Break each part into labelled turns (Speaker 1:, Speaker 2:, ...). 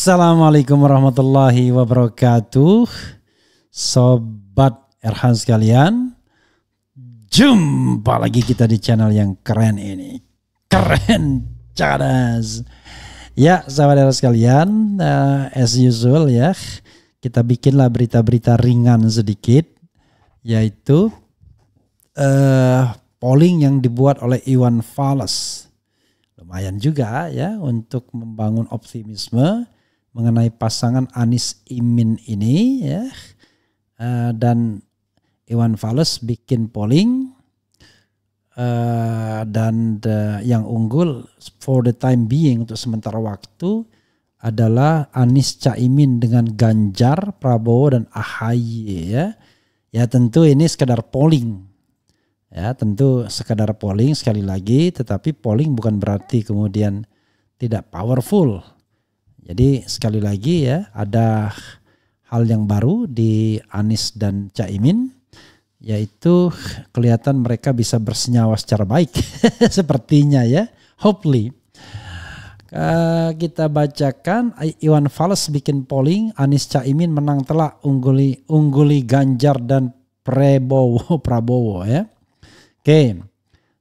Speaker 1: Assalamualaikum warahmatullahi wabarakatuh Sobat Erhan sekalian Jumpa lagi kita di channel yang keren ini Keren cadas Ya sahabat Erhan sekalian uh, As usual ya Kita bikinlah berita-berita ringan sedikit Yaitu uh, Polling yang dibuat oleh Iwan Fales Lumayan juga ya untuk membangun optimisme mengenai pasangan Anis Imin ini ya. Uh, dan Iwan Fales bikin polling uh, dan the, eh, yang unggul for the time being untuk sementara waktu adalah Anis Caimin dengan Ganjar, Prabowo dan AHY ya. Ya tentu ini sekadar polling. Ya, tentu sekadar polling sekali lagi tetapi polling bukan berarti kemudian tidak powerful jadi sekali lagi ya ada hal yang baru di Anies dan Caimin yaitu kelihatan mereka bisa bersenyawa secara baik sepertinya ya hopefully eh, kita bacakan Iwan Fals bikin polling Anies Caimin menang telak ungguli ungguli Ganjar dan Prabowo Prabowo ya oke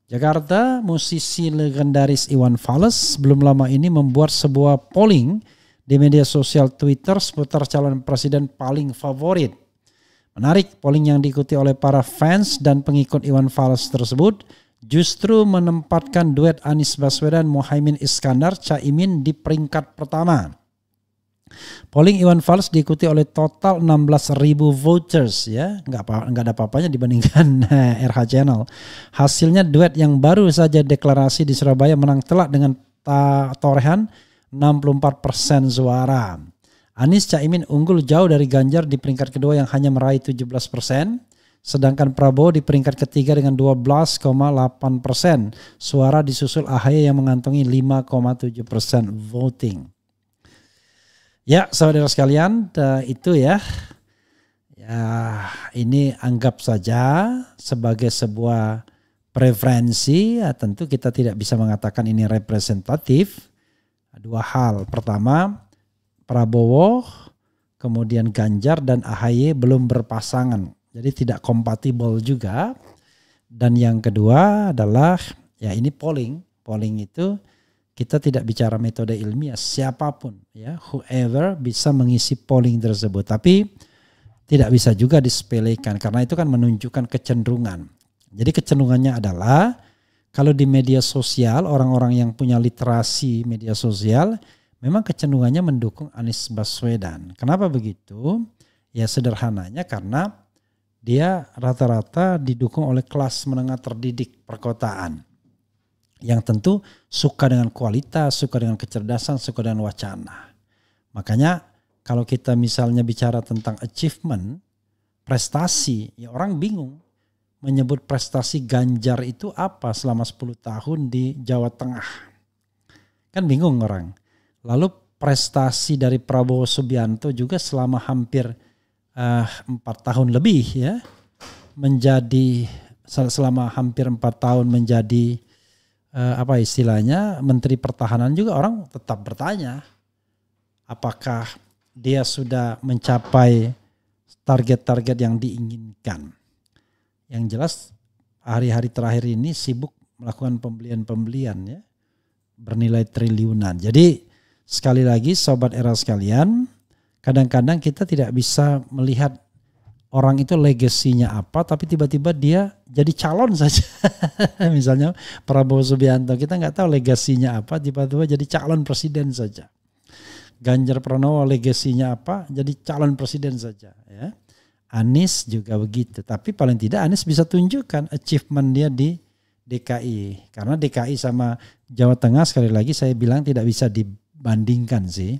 Speaker 1: Jakarta musisi legendaris Iwan Fals belum lama ini membuat sebuah polling di media sosial Twitter seputar calon presiden paling favorit. Menarik, polling yang diikuti oleh para fans dan pengikut Iwan Fals tersebut justru menempatkan duet Anies Baswedan Mohaimin Iskandar Caimin di peringkat pertama. Polling Iwan Fals diikuti oleh total 16.000 voters ya, nggak apa nggak ada apa-apanya dibandingkan RH Channel. Hasilnya duet yang baru saja deklarasi di Surabaya menang telak dengan ta Torehan 64% suara. Anies Caimin unggul jauh dari Ganjar di peringkat kedua yang hanya meraih 17 persen. Sedangkan Prabowo di peringkat ketiga dengan 12,8 persen. Suara disusul AHY yang mengantongi 5,7 persen voting. Ya saudara sekalian eh, itu ya. ya. Ini anggap saja sebagai sebuah preferensi. Ya, tentu kita tidak bisa mengatakan ini representatif dua hal. Pertama, Prabowo, kemudian Ganjar dan AHY belum berpasangan. Jadi tidak kompatibel juga. Dan yang kedua adalah ya ini polling. Polling itu kita tidak bicara metode ilmiah siapapun ya whoever bisa mengisi polling tersebut. Tapi tidak bisa juga disepelekan karena itu kan menunjukkan kecenderungan. Jadi kecenderungannya adalah kalau di media sosial, orang-orang yang punya literasi media sosial memang kecenderungannya mendukung Anies Baswedan. Kenapa begitu? Ya sederhananya karena dia rata-rata didukung oleh kelas menengah terdidik perkotaan. Yang tentu suka dengan kualitas, suka dengan kecerdasan, suka dengan wacana. Makanya kalau kita misalnya bicara tentang achievement, prestasi, ya orang bingung menyebut prestasi Ganjar itu apa selama 10 tahun di Jawa Tengah. Kan bingung orang. Lalu prestasi dari Prabowo Subianto juga selama hampir eh, empat 4 tahun lebih ya menjadi selama hampir empat tahun menjadi uh, apa istilahnya Menteri Pertahanan juga orang tetap bertanya apakah dia sudah mencapai target-target yang diinginkan yang jelas hari-hari terakhir ini sibuk melakukan pembelian-pembelian ya bernilai triliunan. Jadi sekali lagi sobat era sekalian, kadang-kadang kita tidak bisa melihat orang itu legasinya apa tapi tiba-tiba dia jadi calon saja misalnya Prabowo Subianto kita nggak tahu legasinya apa tiba-tiba jadi calon presiden saja Ganjar Pranowo legasinya apa jadi calon presiden saja ya Anies juga begitu. Tapi paling tidak Anies bisa tunjukkan achievement dia di DKI. Karena DKI sama Jawa Tengah sekali lagi saya bilang tidak bisa dibandingkan sih.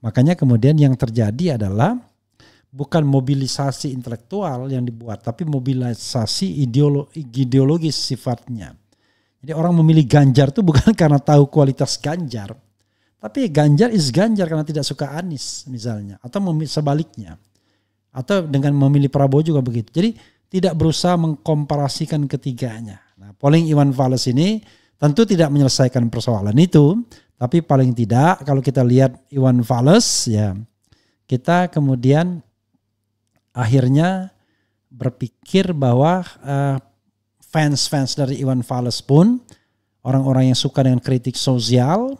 Speaker 1: Makanya kemudian yang terjadi adalah bukan mobilisasi intelektual yang dibuat, tapi mobilisasi ideologi ideologis sifatnya. Jadi orang memilih Ganjar itu bukan karena tahu kualitas Ganjar, tapi Ganjar is Ganjar karena tidak suka Anies misalnya, atau sebaliknya atau dengan memilih Prabowo juga begitu. Jadi tidak berusaha mengkomparasikan ketiganya. Nah, polling Iwan Fals ini tentu tidak menyelesaikan persoalan itu, tapi paling tidak kalau kita lihat Iwan Fals ya kita kemudian akhirnya berpikir bahwa eh, fans-fans uh, dari Iwan Fals pun orang-orang yang suka dengan kritik sosial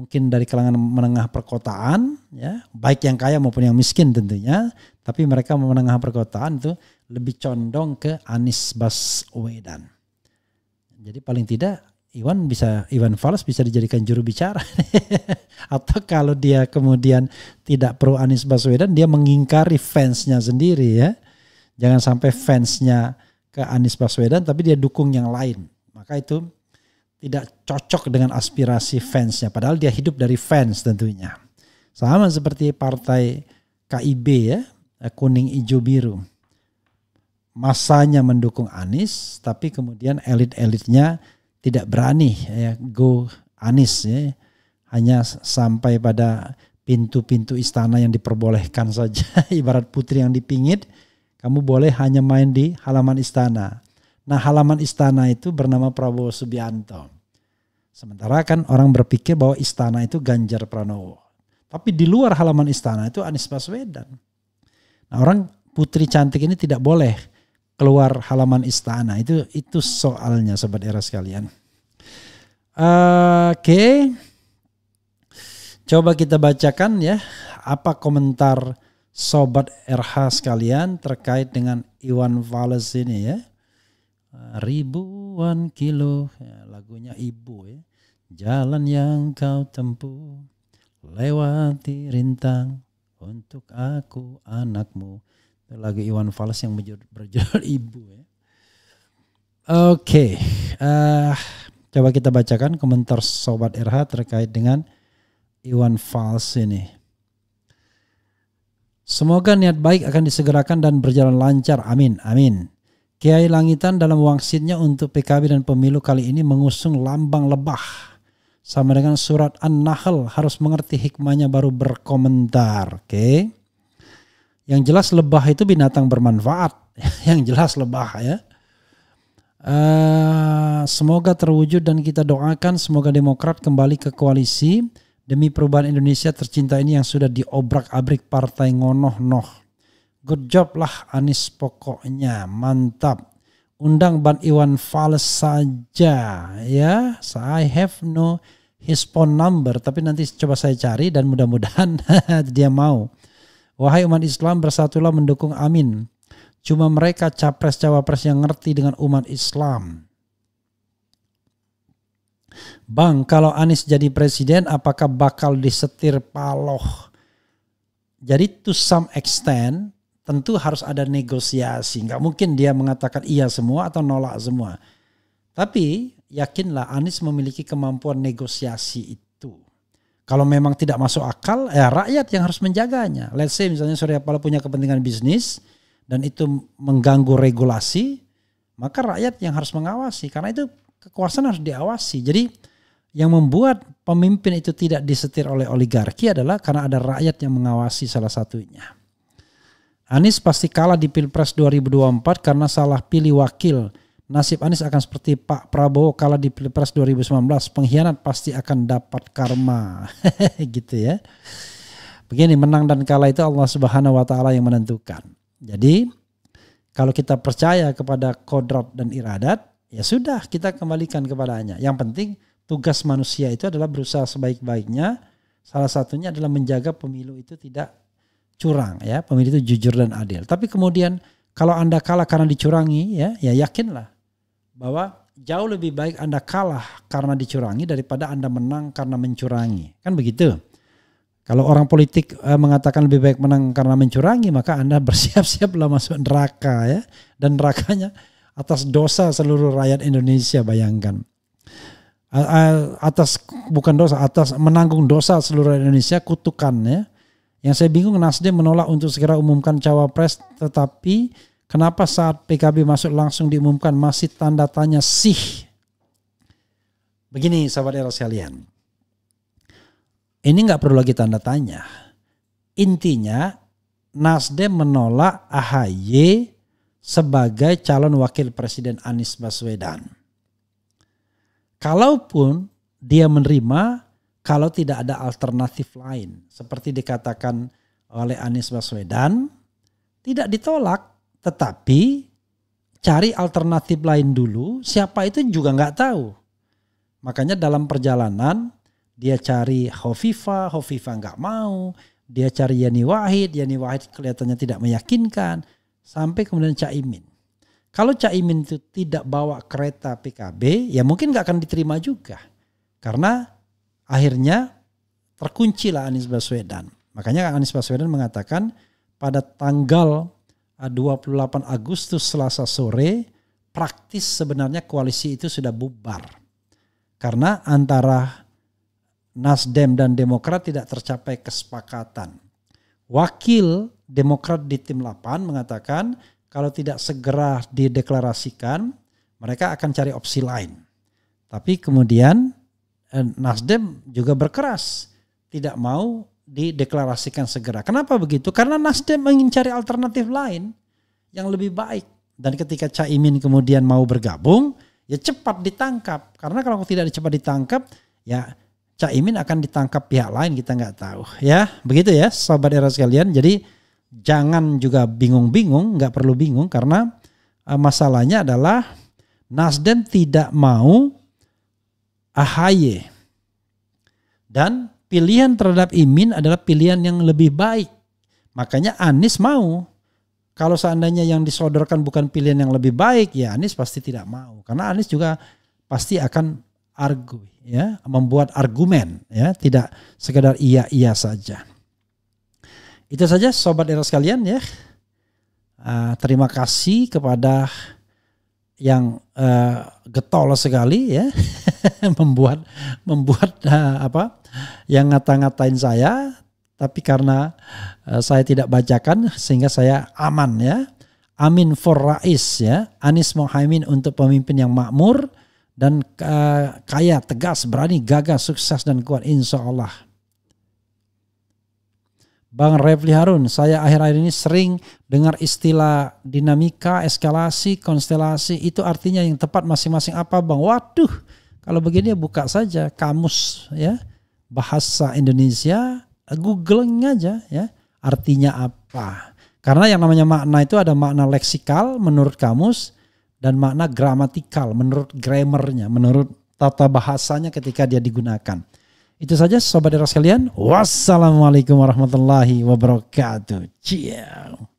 Speaker 1: mungkin dari kalangan menengah perkotaan ya baik yang kaya maupun yang miskin tentunya tapi mereka menengah perkotaan itu lebih condong ke Anies Baswedan jadi paling tidak Iwan bisa Iwan Fals bisa dijadikan juru bicara atau kalau dia kemudian tidak pro Anies Baswedan dia mengingkari fansnya sendiri ya jangan sampai fansnya ke Anies Baswedan tapi dia dukung yang lain maka itu tidak cocok dengan aspirasi fansnya. Padahal dia hidup dari fans tentunya. Sama seperti partai KIB ya, kuning hijau biru. Masanya mendukung Anies, tapi kemudian elit-elitnya tidak berani ya, go Anies ya. Hanya sampai pada pintu-pintu istana yang diperbolehkan saja. Ibarat putri yang dipingit, kamu boleh hanya main di halaman istana. Nah halaman istana itu bernama Prabowo Subianto. Sementara kan orang berpikir bahwa istana itu Ganjar Pranowo. Tapi di luar halaman istana itu Anies Baswedan. Nah orang putri cantik ini tidak boleh keluar halaman istana. Itu itu soalnya sobat era sekalian. Uh, Oke. Okay. Coba kita bacakan ya apa komentar sobat RH sekalian terkait dengan Iwan Fals ini ya ribuan kilo ya, lagunya ibu ya jalan yang kau tempuh lewati rintang untuk aku anakmu itu lagu Iwan Fals yang berjudul ibu ya oke okay. uh, eh, coba kita bacakan komentar sobat RH terkait dengan Iwan Fals ini Semoga niat baik akan disegerakan dan berjalan lancar. Amin. Amin. Kiai Langitan dalam wangsitnya untuk PKB dan pemilu kali ini mengusung lambang lebah. Sama dengan surat An-Nahl harus mengerti hikmahnya baru berkomentar. Oke. Yang jelas lebah itu binatang bermanfaat. Yang jelas lebah ya. Uh, semoga terwujud dan kita doakan semoga Demokrat kembali ke koalisi demi perubahan Indonesia tercinta ini yang sudah diobrak-abrik partai ngonoh-noh. Good job lah Anis pokoknya. Mantap. Undang Ban Iwan Fals saja ya. So I have no his phone number tapi nanti coba saya cari dan mudah-mudahan dia mau. Wahai umat Islam bersatulah mendukung amin. Cuma mereka capres-cawapres yang ngerti dengan umat Islam. Bang, kalau Anies jadi presiden apakah bakal disetir paloh? Jadi to some extent tentu harus ada negosiasi. Nggak mungkin dia mengatakan iya semua atau nolak semua. Tapi yakinlah Anies memiliki kemampuan negosiasi itu. Kalau memang tidak masuk akal, ya rakyat yang harus menjaganya. Let's say misalnya Surya Paloh punya kepentingan bisnis dan itu mengganggu regulasi, maka rakyat yang harus mengawasi. Karena itu kekuasaan harus diawasi. Jadi yang membuat pemimpin itu tidak disetir oleh oligarki adalah karena ada rakyat yang mengawasi salah satunya. Anies pasti kalah di Pilpres 2024 karena salah pilih wakil. Nasib Anies akan seperti Pak Prabowo kalah di Pilpres 2019. Pengkhianat pasti akan dapat karma. gitu ya. Begini, menang dan kalah itu Allah Subhanahu wa taala yang menentukan. Jadi, kalau kita percaya kepada kodrat dan iradat, ya sudah kita kembalikan kepadanya. Yang penting tugas manusia itu adalah berusaha sebaik-baiknya. Salah satunya adalah menjaga pemilu itu tidak curang ya pemilih itu jujur dan adil tapi kemudian kalau anda kalah karena dicurangi ya ya yakinlah bahwa jauh lebih baik anda kalah karena dicurangi daripada anda menang karena mencurangi kan begitu kalau orang politik eh, mengatakan lebih baik menang karena mencurangi maka anda bersiap-siaplah masuk neraka ya dan nerakanya atas dosa seluruh rakyat Indonesia bayangkan atas bukan dosa atas menanggung dosa seluruh Indonesia kutukannya yang saya bingung Nasdem menolak untuk segera umumkan cawapres, tetapi kenapa saat PKB masuk langsung diumumkan masih tanda tanya sih? Begini sahabat era sekalian, ini nggak perlu lagi tanda tanya. Intinya Nasdem menolak AHY sebagai calon wakil presiden Anies Baswedan. Kalaupun dia menerima kalau tidak ada alternatif lain seperti dikatakan oleh Anies Baswedan tidak ditolak tetapi cari alternatif lain dulu siapa itu juga nggak tahu makanya dalam perjalanan dia cari Hovifa Hovifa nggak mau dia cari Yani Wahid Yani Wahid kelihatannya tidak meyakinkan sampai kemudian Cak Imin. kalau Cak Imin itu tidak bawa kereta PKB ya mungkin nggak akan diterima juga karena akhirnya terkuncilah Anies Baswedan. Makanya Anies Baswedan mengatakan pada tanggal 28 eh, Agustus Selasa sore praktis sebenarnya koalisi itu sudah bubar. Karena antara Nasdem dan Demokrat tidak tercapai kesepakatan. Wakil Demokrat di tim 8 mengatakan kalau tidak segera dideklarasikan mereka akan cari opsi lain. Tapi kemudian Eh, Nasdem juga berkeras tidak mau dideklarasikan segera. Kenapa begitu? Karena Nasdem mengincar alternatif lain yang lebih baik. Dan ketika Caimin kemudian mau bergabung, ya cepat ditangkap. Karena kalau tidak cepat ditangkap, ya Caimin akan ditangkap pihak lain kita nggak tahu. Ya, begitu ya, sahabat era sekalian. Jadi jangan juga bingung-bingung, nggak perlu bingung karena eh, masalahnya adalah Nasdem tidak mau AHY. Dan pilihan terhadap Imin adalah pilihan yang lebih baik. Makanya Anies mau. Kalau seandainya yang disodorkan bukan pilihan yang lebih baik, ya Anies pasti tidak mau. Karena Anies juga pasti akan argu, ya, membuat argumen, ya, tidak sekedar iya iya saja. Itu saja, sobat era sekalian, ya. Uh, terima kasih kepada yang uh, getol sekali ya membuat membuat eh, apa yang ngata-ngatain saya tapi karena eh, saya tidak bacakan sehingga saya aman ya amin for rais ya Anis Mohaimin untuk pemimpin yang makmur dan eh, kaya tegas berani gagah sukses dan kuat insya Allah Bang Refli Harun, saya akhir-akhir ini sering dengar istilah dinamika, eskalasi, konstelasi. Itu artinya yang tepat masing-masing apa Bang? Waduh, kalau begini ya buka saja kamus ya bahasa Indonesia, googling aja ya artinya apa. Karena yang namanya makna itu ada makna leksikal menurut kamus dan makna gramatikal menurut grammarnya, menurut tata bahasanya ketika dia digunakan. Itu saja sobat deras sekalian. Wassalamualaikum warahmatullahi wabarakatuh. Ciao.